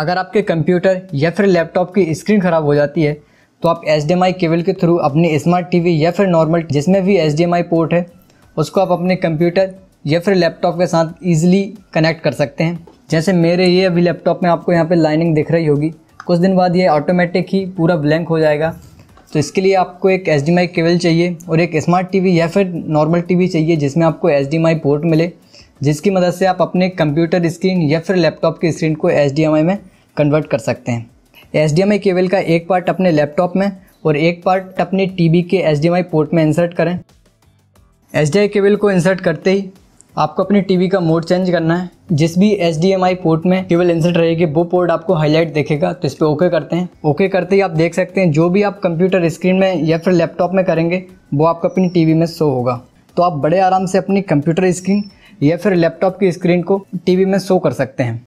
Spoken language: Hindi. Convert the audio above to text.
अगर आपके कंप्यूटर या फिर लैपटॉप की स्क्रीन ख़राब हो जाती है तो आप एच केबल के थ्रू अपनी स्मार्ट टीवी या फिर नॉर्मल जिसमें भी एच पोर्ट है उसको आप अपने कंप्यूटर या फिर लैपटॉप के साथ ईजिली कनेक्ट कर सकते हैं जैसे मेरे ये अभी लैपटॉप में आपको यहाँ पे लाइनिंग दिख रही होगी कुछ दिन बाद ये ऑटोमेटिक ही पूरा ब्लैंक हो जाएगा तो इसके लिए आपको एक एच केबल चाहिए और एक स्मार्ट टीवी या फिर नॉर्मल टीवी चाहिए जिसमें आपको एच पोर्ट मिले जिसकी मदद से आप अपने कंप्यूटर स्क्रीन या फिर लैपटॉप की स्क्रीन को एच में कन्वर्ट कर सकते हैं एस केबल का एक पार्ट अपने लैपटॉप में और एक पार्ट अपने टीवी के एच पोर्ट में इंसर्ट करें एच केबल को इंसर्ट करते ही आपको अपनी टीवी का मोड चेंज करना है जिस भी एच पोर्ट में केबल इंसर्ट रहेगी वो पोर्ट आपको हाईलाइट देखेगा तो इस पर ओके करते हैं ओके करते ही आप देख सकते हैं जो भी आप कंप्यूटर स्क्रीन में या फिर लैपटॉप में करेंगे वो आपको अपनी टीवी में शो होगा तो आप बड़े आराम से अपनी कंप्यूटर स्क्रीन या फिर लैपटॉप की स्क्रीन को टीवी में शो कर सकते हैं